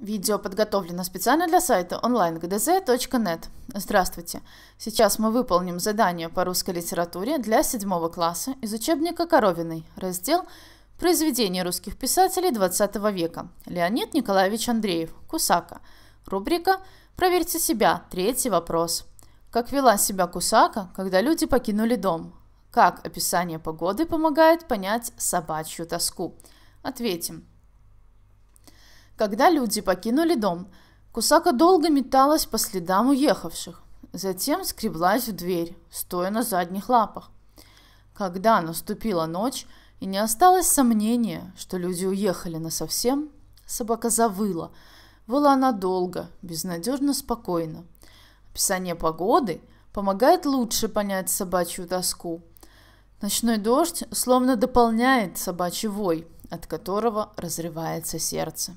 Видео подготовлено специально для сайта onlinegdz.net. Здравствуйте! Сейчас мы выполним задание по русской литературе для седьмого класса из учебника «Коровиной», раздел «Произведения русских писателей XX века» Леонид Николаевич Андреев, Кусака. Рубрика «Проверьте себя. Третий вопрос». Как вела себя Кусака, когда люди покинули дом? Как описание погоды помогает понять собачью тоску? Ответим. Когда люди покинули дом, Кусака долго металась по следам уехавших. Затем скреблась в дверь, стоя на задних лапах. Когда наступила ночь, и не осталось сомнения, что люди уехали насовсем, собака завыла. Выла она долго, безнадежно спокойно. Описание погоды помогает лучше понять собачью тоску. Ночной дождь словно дополняет собачий вой, от которого разрывается сердце.